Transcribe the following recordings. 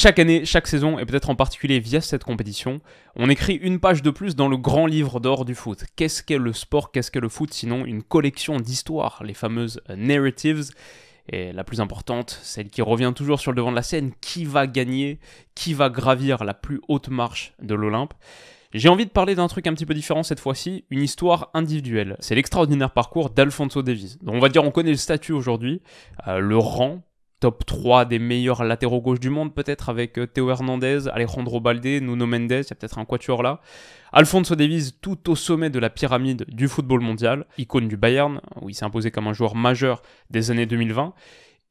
Chaque année, chaque saison, et peut-être en particulier via cette compétition, on écrit une page de plus dans le grand livre d'or du foot. Qu'est-ce qu'est le sport, qu'est-ce qu'est le foot, sinon une collection d'histoires, les fameuses euh, narratives. Et la plus importante, celle qui revient toujours sur le devant de la scène, qui va gagner, qui va gravir la plus haute marche de l'Olympe. J'ai envie de parler d'un truc un petit peu différent cette fois-ci, une histoire individuelle. C'est l'extraordinaire parcours d'Alfonso Davis. on va dire on connaît le statut aujourd'hui, euh, le rang, top 3 des meilleurs latéraux gauche du monde, peut-être, avec euh, Théo Hernandez, Alejandro Balde, Nuno Mendes, il y a peut-être un quatuor là. Alfonso Davies, tout au sommet de la pyramide du football mondial, icône du Bayern, où il s'est imposé comme un joueur majeur des années 2020,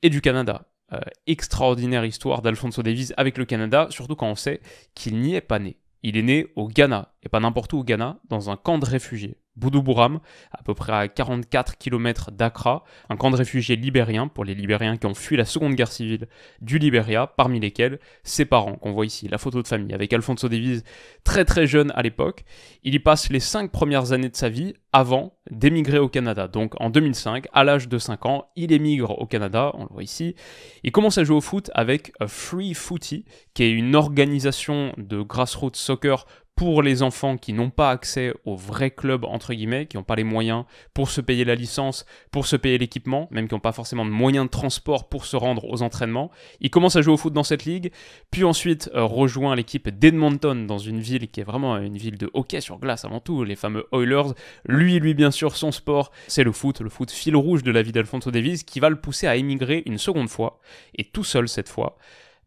et du Canada. Euh, extraordinaire histoire d'Alfonso Davies avec le Canada, surtout quand on sait qu'il n'y est pas né. Il est né au Ghana, et pas n'importe où au Ghana, dans un camp de réfugiés. Bouram, à peu près à 44 km d'Accra, un camp de réfugiés libériens pour les Libériens qui ont fui la Seconde Guerre civile du Libéria, parmi lesquels ses parents, qu'on voit ici, la photo de famille, avec Alfonso Davies, très très jeune à l'époque. Il y passe les 5 premières années de sa vie avant d'émigrer au Canada. Donc en 2005, à l'âge de 5 ans, il émigre au Canada, on le voit ici. Il commence à jouer au foot avec euh, Free Footy, qui est une organisation de grassroots soccer pour les enfants qui n'ont pas accès au « vrai club », entre guillemets, qui n'ont pas les moyens pour se payer la licence, pour se payer l'équipement, même qui n'ont pas forcément de moyens de transport pour se rendre aux entraînements. Il commence à jouer au foot dans cette ligue, puis ensuite euh, rejoint l'équipe d'Edmonton dans une ville qui est vraiment une ville de hockey sur glace avant tout, les fameux Oilers. Lui, lui, bien sûr, son sport, c'est le foot, le foot fil rouge de la vie d'Alfonso Davis qui va le pousser à émigrer une seconde fois, et tout seul cette fois.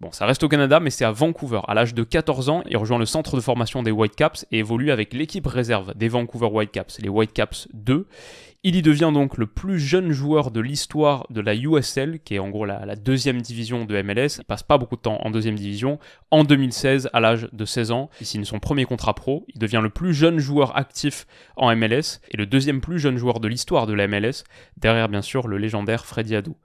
Bon, ça reste au Canada, mais c'est à Vancouver. À l'âge de 14 ans, il rejoint le centre de formation des Whitecaps et évolue avec l'équipe réserve des Vancouver Whitecaps, les Whitecaps 2. Il y devient donc le plus jeune joueur de l'histoire de la USL, qui est en gros la, la, deuxième division de MLS. Il passe pas beaucoup de temps en deuxième division. En 2016, à l'âge de 16 ans, il signe son premier contrat pro. Il devient le plus jeune joueur actif en MLS et le deuxième plus jeune joueur de l'histoire de la MLS, derrière bien sûr le légendaire Freddy Adou.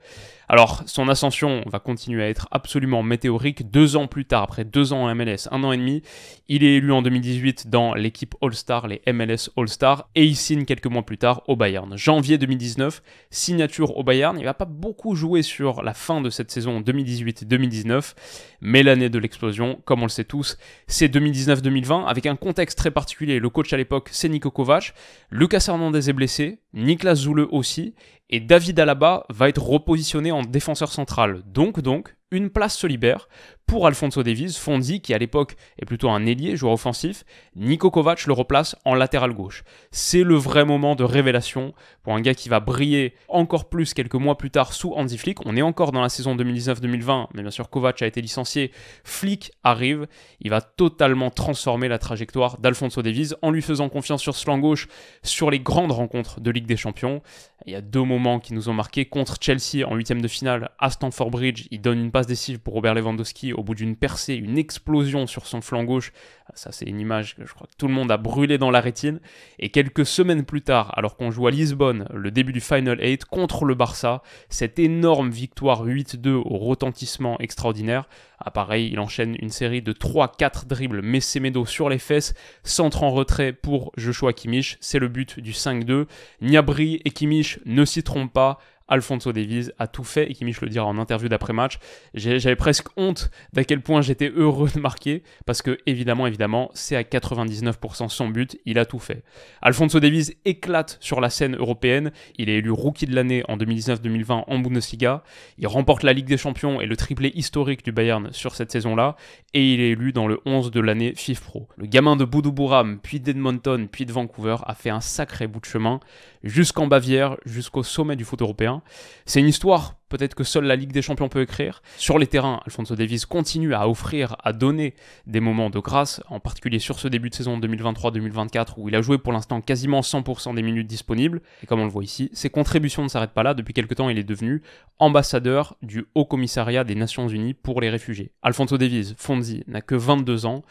Alors, son ascension va continuer à être absolument météorique. Deux ans plus tard, après deux ans en MLS, un an et demi, il est élu en 2018 dans l'équipe All-Star, les MLS All-Star, et il signe quelques mois plus tard au Bayern. Janvier 2019, signature au Bayern. Il va pas beaucoup jouer sur la fin de cette saison 2018-2019, mais l'année de l'explosion, comme on le sait tous, c'est 2019-2020, avec un contexte très particulier. Le coach à l'époque, c'est Nico Kovac. Lucas Hernandez est blessé, Niklas Zule aussi, et David Alaba va être repositionné défenseur central. Donc, donc, une place se libère pour Alfonso Davies, Fonzi, qui à l'époque est plutôt un ailier, joueur offensif, Niko Kovac le replace en latéral gauche. C'est le vrai moment de révélation pour un gars qui va briller encore plus quelques mois plus tard sous Andy Flick. On est encore dans la saison 2019-2020, mais bien sûr Kovac a été licencié, Flick arrive, il va totalement transformer la trajectoire d'Alfonso Davies en lui faisant confiance sur ce flanc gauche, sur les grandes rencontres de Ligue des Champions. Il y a deux moments qui nous ont marqués contre Chelsea en huitième de finale à Stamford Bridge, il donne une passe décisive pour Robert Lewandowski au bout d'une percée, une explosion sur son flanc gauche. Ça, c'est une image que je crois que tout le monde a brûlé dans la rétine. Et quelques semaines plus tard, alors qu'on joue à Lisbonne, le début du Final 8 contre le Barça, cette énorme victoire 8-2 au retentissement extraordinaire. appareil, ah, il enchaîne une série de 3-4 dribbles Messemedo sur les fesses, centre en retrait pour Joshua Kimmich. C'est le but du 5-2. Niabri et Kimmich ne s'y trompent pas. Alfonso Davies a tout fait, et Kimmich le dira en interview d'après-match. J'avais presque honte d'à quel point j'étais heureux de marquer, parce que évidemment, évidemment, c'est à 99% son but, il a tout fait. Alfonso Davies éclate sur la scène européenne, il est élu rookie de l'année en 2019-2020 en Bundesliga, il remporte la Ligue des Champions et le triplé historique du Bayern sur cette saison-là, et il est élu dans le 11 de l'année FIF Pro. Le gamin de Bouram puis d'Edmonton, puis de Vancouver a fait un sacré bout de chemin, jusqu'en Bavière, jusqu'au sommet du foot européen, Hein. C'est une histoire peut-être que seule la Ligue des Champions peut écrire. Sur les terrains, Alfonso Davies continue à offrir, à donner des moments de grâce, en particulier sur ce début de saison 2023-2024 où il a joué pour l'instant quasiment 100% des minutes disponibles. Et comme on le voit ici, ses contributions ne s'arrêtent pas là. Depuis quelque temps, il est devenu ambassadeur du Haut Commissariat des Nations Unies pour les réfugiés. Alfonso Davies, Fonzi, n'a que 22 ans,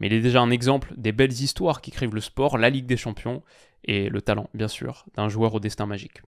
mais il est déjà un exemple des belles histoires qui écrivent le sport, la Ligue des Champions et le talent, bien sûr, d'un joueur au destin magique.